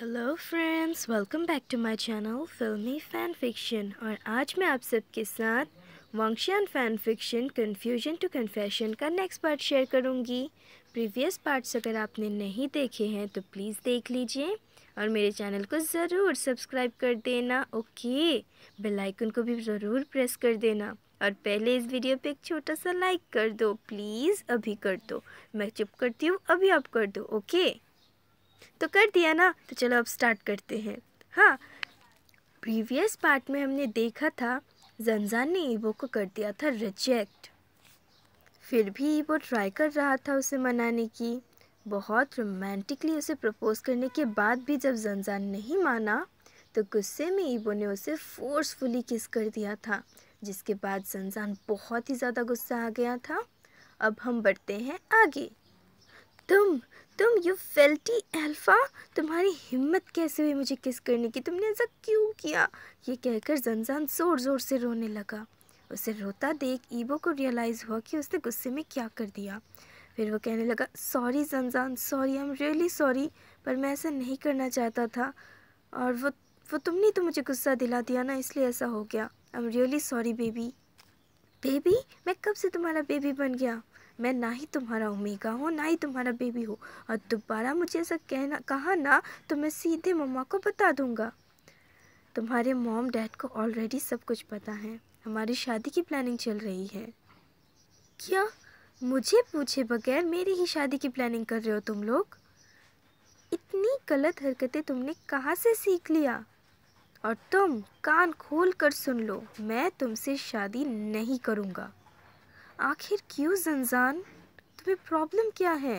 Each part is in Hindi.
Hello friends welcome back to my channel फिल्मी फ़ैन फिक्शन और आज मैं आप सबके साथ Wangxian fan fiction confusion to confession का नेक्स्ट पार्ट शेयर करूंगी प्रीवियस पार्ट्स अगर आपने नहीं देखे हैं तो प्लीज़ देख लीजिए और मेरे चैनल को ज़रूर सब्सक्राइब कर देना ओके बेल आइकन को भी ज़रूर प्रेस कर देना और पहले इस वीडियो पे एक छोटा सा लाइक कर दो प्लीज़ अभी कर दो मैं चुप करती हूँ अभी आप कर दो ओके तो कर दिया ना तो चलो अब स्टार्ट करते हैं हाँ प्रीवियस पार्ट में हमने देखा था जनजान ने ईबो को कर दिया था रिजेक्ट फिर भी ईबो ट्राई कर रहा था उसे मनाने की बहुत रोमांटिकली उसे प्रपोज करने के बाद भी जब जनजान नहीं माना तो गुस्से में ईबो ने उसे फोर्सफुली किस कर दिया था जिसके बाद जनजान बहुत ही ज़्यादा गुस्सा आ गया था अब हम बढ़ते हैं आगे तुम तुम यू फेल्टी एल्फ़ा तुम्हारी हिम्मत कैसे हुई मुझे किस करने की तुमने ऐसा क्यों किया ये कहकर जनजान ज़ोर ज़ोर से रोने लगा उसे रोता देख ईबो को रियलाइज़ हुआ कि उसने गुस्से में क्या कर दिया फिर वो कहने लगा sorry Zhanzhan sorry I am really sorry पर मैं ऐसा नहीं करना चाहता था और वो वो तुमने तो मुझे गुस्सा दिला दिया ना इसलिए ऐसा हो गया I am really sorry baby baby मैं कब से तुम्हारा बेबी बन गया मैं ना ही तुम्हारा ओमेगा हूँ ना ही तुम्हारा बेबी हूँ और दोबारा मुझे ऐसा कहना कहा ना तो मैं सीधे मम्मा को बता दूँगा तुम्हारे मॉम डैड को ऑलरेडी सब कुछ पता है हमारी शादी की प्लानिंग चल रही है क्या मुझे पूछे बगैर मेरी ही शादी की प्लानिंग कर रहे हो तुम लोग इतनी गलत हरकतें तुमने कहाँ से सीख लिया और तुम कान खोल कर सुन लो मैं तुमसे शादी नहीं करूँगा आखिर क्यों जनजान तुम्हें प्रॉब्लम क्या है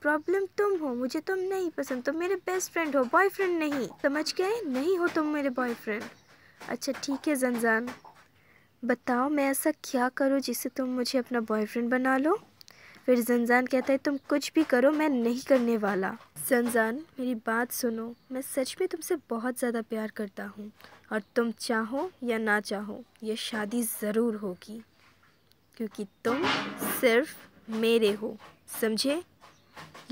प्रॉब्लम तुम हो मुझे तुम नहीं पसंद तुम मेरे बेस्ट फ्रेंड हो बॉयफ्रेंड नहीं समझ गए नहीं हो तुम मेरे बॉयफ्रेंड अच्छा ठीक है जनजान बताओ मैं ऐसा क्या करूँ जिससे तुम मुझे अपना बॉयफ्रेंड बना लो फिर जनजान कहता है तुम कुछ भी करो मैं नहीं करने वाला जनजान मेरी बात सुनो मैं सच में तुमसे बहुत ज़्यादा प्यार करता हूँ और तुम चाहो या ना चाहो ये शादी ज़रूर होगी क्योंकि तुम सिर्फ मेरे हो समझे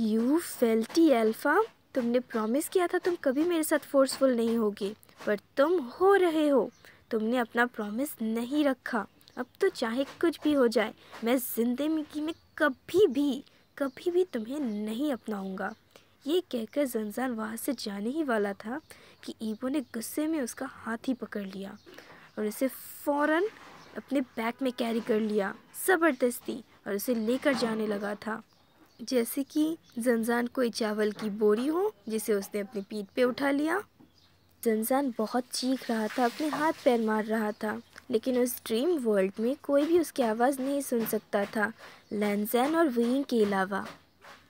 यू फेल्टी एल्फ़ा तुमने प्रॉमिस किया था तुम कभी मेरे साथ फोर्सफुल नहीं होगे पर तुम हो रहे हो तुमने अपना प्रॉमिस नहीं रखा अब तो चाहे कुछ भी हो जाए मैं ज़िंदगी में कभी भी कभी भी तुम्हें नहीं अपनाऊंगा ये कहकर जंजान वहाँ से जाने ही वाला था कि ईबो ने गुस्से में उसका हाथ ही पकड़ लिया और इसे फ़ौरन अपने बैग में कैरी कर लिया ज़बरदस्ती और उसे लेकर जाने लगा था जैसे कि जनजान कोई चावल की बोरी हो जिसे उसने अपनी पीठ पे उठा लिया जनजान बहुत चीख रहा था अपने हाथ पैर मार रहा था लेकिन उस ड्रीम वर्ल्ड में कोई भी उसकी आवाज़ नहीं सुन सकता था लैंजैन और विंग के अलावा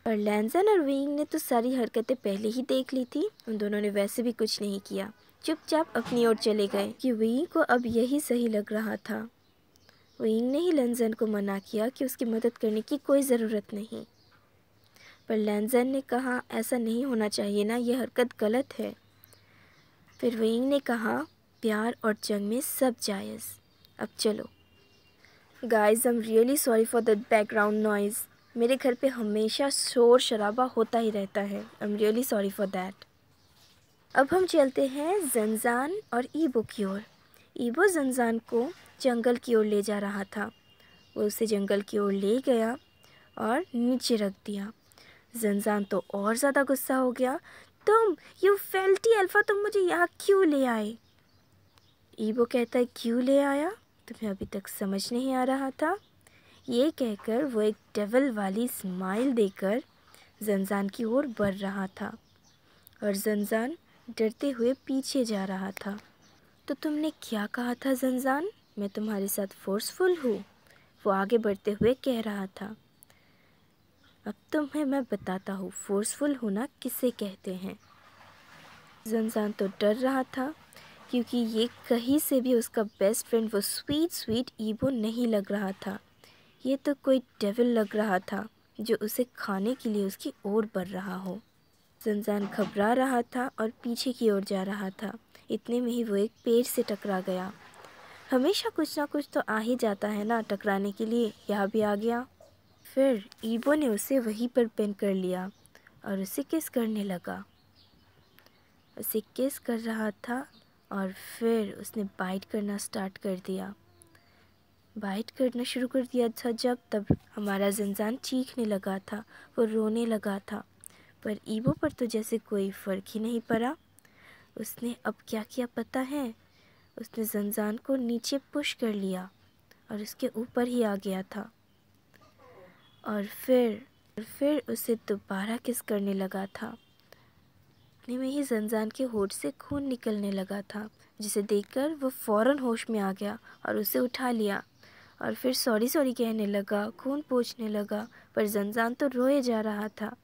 और लैंजन और विंग ने तो सारी हरकतें पहले ही देख ली थी उन दोनों ने वैसे भी कुछ नहीं किया चुपचाप अपनी ओर चले गए कि विंग को अब यही सही लग रहा था विंग ने ही लंजन को मना किया कि उसकी मदद करने की कोई ज़रूरत नहीं पर लंजन ने कहा ऐसा नहीं होना चाहिए ना यह हरकत गलत है फिर विंग ने कहा प्यार और जंग में सब जायज़ अब चलो guys I am really sorry for that background noise मेरे घर पे हमेशा शोर शराबा होता ही रहता है I am really sorry for that अब हम चलते हैं जनजान और ई की ओर ईबो जनजान को जंगल की ओर ले जा रहा था वो उसे जंगल की ओर ले गया और नीचे रख दिया जनजान तो और ज़्यादा गुस्सा हो गया तुम यू फेल्टी अल्फ़ा तुम मुझे यहाँ क्यों ले आए ईबो कहता है क्यों ले आया तुम्हें अभी तक समझ नहीं आ रहा था ये कहकर वो एक डेवल वाली स्माइल देकर जनजान की ओर बढ़ रहा था और जनजान डरते हुए पीछे जा रहा था तो तुमने क्या कहा था जंजान मैं तुम्हारे साथ फोर्सफुल हूँ वो आगे बढ़ते हुए कह रहा था अब तुम्हें मैं बताता हूँ फोर्सफुल होना किसे कहते हैं जंजान तो डर रहा था क्योंकि ये कहीं से भी उसका बेस्ट फ्रेंड वो स्वीट स्वीट ईबो नहीं लग रहा था ये तो कोई डेविल लग रहा था जो उसे खाने के लिए उसकी ओर बढ़ रहा हो जंजान घबरा रहा था और पीछे की ओर जा रहा था इतने में ही वो एक पेड़ से टकरा गया हमेशा कुछ ना कुछ तो आ ही जाता है ना टकराने के लिए यह भी आ गया फिर ईबो ने उसे वहीं पर पेन कर लिया और उसे किस करने लगा उसे किस कर रहा था और फिर उसने बाइट करना स्टार्ट कर दिया बाइट करना शुरू कर दिया था जब तब हमारा जंजान चीखने लगा था वो रोने लगा था पर ईबो पर तो जैसे कोई फ़र्क ही नहीं पड़ा उसने अब क्या किया पता है उसने जंजान को नीचे पुश कर लिया और उसके ऊपर ही आ गया था और फिर और फिर उसे दोबारा किस करने लगा था इतने में ही जंजान के होठ से खून निकलने लगा था जिसे देखकर वो फौरन होश में आ गया और उसे उठा लिया और फिर सॉरी सॉरी कहने लगा खून पोछने लगा पर जंजान तो रोए जा रहा था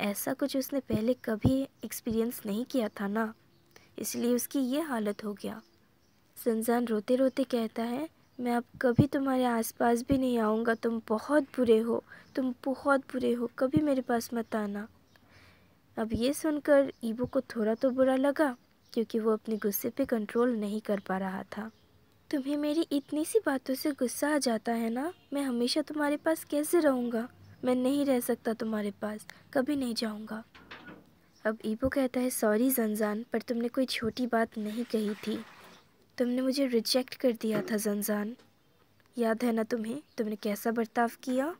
ऐसा कुछ उसने पहले कभी एक्सपीरियंस नहीं किया था ना इसलिए उसकी ये हालत हो गया सनजान रोते रोते कहता है मैं अब कभी तुम्हारे आसपास भी नहीं आऊँगा तुम बहुत बुरे हो तुम बहुत बुरे हो कभी मेरे पास मत आना अब ये सुनकर ईबो को थोड़ा तो बुरा लगा क्योंकि वो अपने गुस्से पे कंट्रोल नहीं कर पा रहा था तुम्हें मेरी इतनी सी बातों से गुस्सा आ जाता है ना मैं हमेशा तुम्हारे पास कैसे रहूँगा मैं नहीं रह सकता तुम्हारे पास कभी नहीं जाऊँगा अब ईबो कहता है सॉरी जनजान पर तुमने कोई छोटी बात नहीं कही थी तुमने मुझे रिजेक्ट कर दिया था जनजान याद है ना तुम्हें तुमने कैसा बर्ताव किया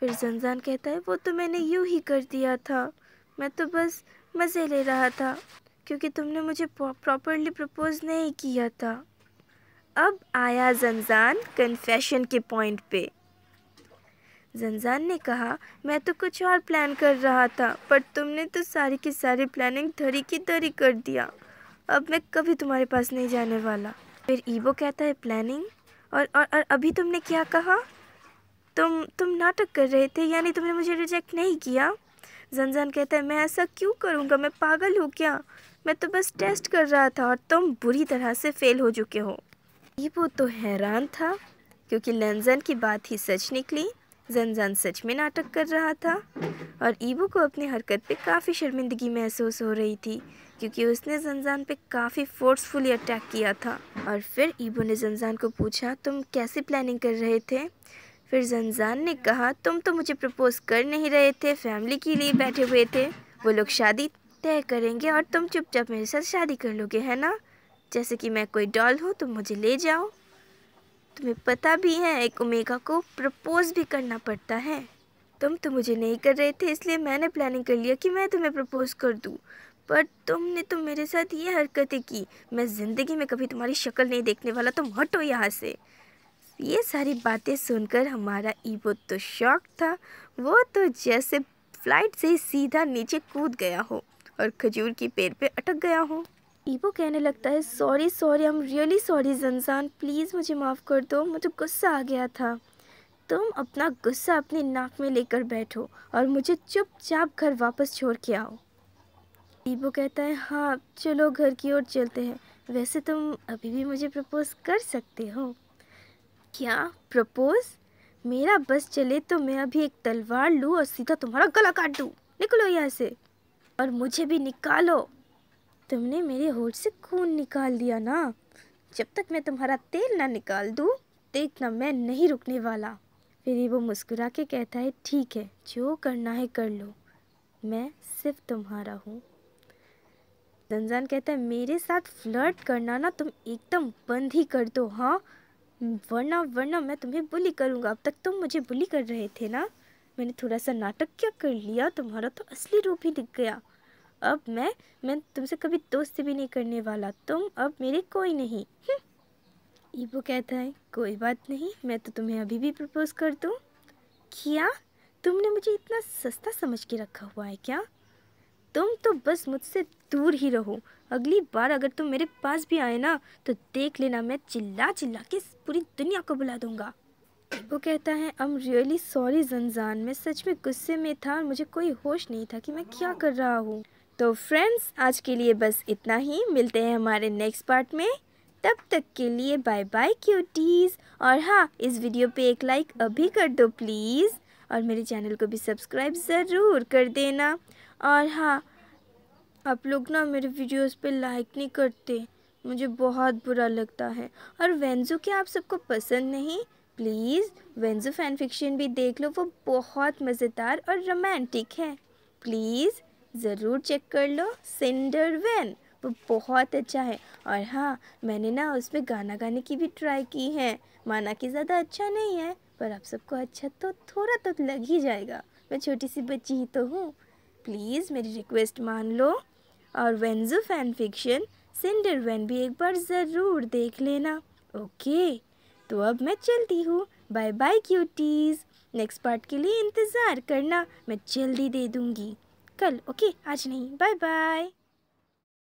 फिर जनजान कहता है वो तो मैंने यूँ ही कर दिया था मैं तो बस मज़े ले रहा था क्योंकि तुमने मुझे प्रॉपरली प्रपोज़ नहीं किया था अब आया जनजान कन्फेशन के पॉइंट पे जनजान ने कहा मैं तो कुछ और प्लान कर रहा था पर तुमने तो सारी की सारी प्लानिंग धरी की धरी कर दिया अब मैं कभी तुम्हारे पास नहीं जाने वाला फिर ईबो कहता है प्लानिंग और और, और अभी तुमने क्या कहा तुम तुम नाटक कर रहे थे यानी तुमने मुझे रिजेक्ट नहीं किया जनजान कहता है मैं ऐसा क्यों करूँगा मैं पागल हूँ क्या मैं तो बस टेस्ट कर रहा था और तुम बुरी तरह से फेल हो चुके हो ईबो तो हैरान था क्योंकि लंजन की बात ही सच निकली जनजान सच में नाटक कर रहा था और ईबू को अपनी हरकत पे काफ़ी शर्मिंदगी महसूस हो रही थी क्योंकि उसने जनजान पे काफ़ी फोर्सफुली अटैक किया था और फिर ईबो ने जनजान को पूछा तुम कैसे प्लानिंग कर रहे थे फिर जनजान ने कहा तुम तो मुझे प्रपोज कर नहीं रहे थे फैमिली के लिए बैठे हुए थे वो लोग शादी तय करेंगे और तुम चुपचाप मेरे साथ शादी कर लोगे है ना जैसे कि मैं कोई डॉल हूँ तुम मुझे ले जाओ तुम्हें पता भी है एक ओमेगा को प्रपोज़ भी करना पड़ता है तुम तो मुझे नहीं कर रहे थे इसलिए मैंने प्लानिंग कर लिया कि मैं तुम्हें प्रपोज़ कर दूँ पर तुमने तो मेरे साथ ये हरकतें की मैं ज़िंदगी में कभी तुम्हारी शक्ल नहीं देखने वाला तुम हटो यहाँ से ये सारी बातें सुनकर हमारा ईबो तो शॉक था वो तो जैसे फ्लाइट से सीधा नीचे कूद गया हो और खजूर के पेड़ पे अटक गया हो ईबो कहने लगता है sorry sorry I am really sorry Zhanzhan please मुझे माफ़ कर दो मुझे गुस्सा आ गया था तुम अपना गुस्सा अपनी नाक में लेकर बैठो और मुझे चुपचाप घर वापस छोड़ के आओ ईबो कहता है हाँ चलो घर की ओर चलते हैं वैसे तुम अभी भी मुझे प्रपोज़ कर सकते हो क्या प्रपोज़ मेरा बस चले तो मैं अभी एक तलवार लूँ और सीधा तुम्हारा गला काट दूँ निकलो यहाँ से और मुझे भी निकालो तुमने मेरे होठ से खून निकाल दिया ना जब तक मैं तुम्हारा तेल ना निकाल दूँ देखना मैं नहीं रुकने वाला फिर वो मुस्कुरा के कहता है ठीक है जो करना है कर लो मैं सिर्फ तुम्हारा हूँ रमज़ान कहता है मेरे साथ फ्लर्ट करना ना तुम एकदम बंद ही कर दो हाँ वरना वरना मैं तुम्हें बुली करूँगा अब तक तुम मुझे बुली कर रहे थे ना मैंने थोड़ा सा नाटक क्या कर लिया तुम्हारा तो असली रूप ही दिख गया अब मैं मैं तुमसे कभी दोस्ती भी नहीं करने वाला तुम अब मेरे कोई नहीं हम्म। ईबो कहता है कोई बात नहीं मैं तो तुम्हें अभी भी प्रपोज़ कर दूँ क्या तुमने मुझे इतना सस्ता समझ के रखा हुआ है क्या तुम तो बस मुझसे दूर ही रहो अगली बार अगर तुम मेरे पास भी आए ना तो देख लेना मैं चिल्ला चिल्ला के पूरी दुनिया को बुला दूंगा वो कहता है I am really sorry Zhanzhan मैं सच में गुस्से में था और मुझे कोई होश नहीं था कि मैं क्या कर रहा हूँ तो फ्रेंड्स आज के लिए बस इतना ही मिलते हैं हमारे नेक्स्ट पार्ट में तब तक के लिए बाय बाय क्यूटीज़ और हाँ इस वीडियो पे एक लाइक अभी कर दो प्लीज़ और मेरे चैनल को भी सब्सक्राइब ज़रूर कर देना और हाँ आप लोग ना मेरे वीडियोस पे लाइक नहीं करते मुझे बहुत बुरा लगता है और वेंजो क्या आप सबको पसंद नहीं प्लीज़ वेंजो फैन फिक्शन भी देख लो वो बहुत मज़ेदार और रोमांटिक है प्लीज़ ज़रूर चेक कर लो सेंडर वैन वो बहुत अच्छा है और हाँ मैंने ना उसमें गाना गाने की भी ट्राई की है माना कि ज़्यादा अच्छा नहीं है पर आप सबको अच्छा तो थोड़ा तो लग ही जाएगा मैं छोटी सी बच्ची ही तो हूँ प्लीज़ मेरी रिक्वेस्ट मान लो और वेंजो फैन फिक्शन सिंडर वैन भी एक बार ज़रूर देख लेना ओके तो अब मैं चलती हूँ bye bye cuties next part के लिए इंतज़ार करना मैं जल्दी दे दूँगी कल ओके आज नहीं बाय बाय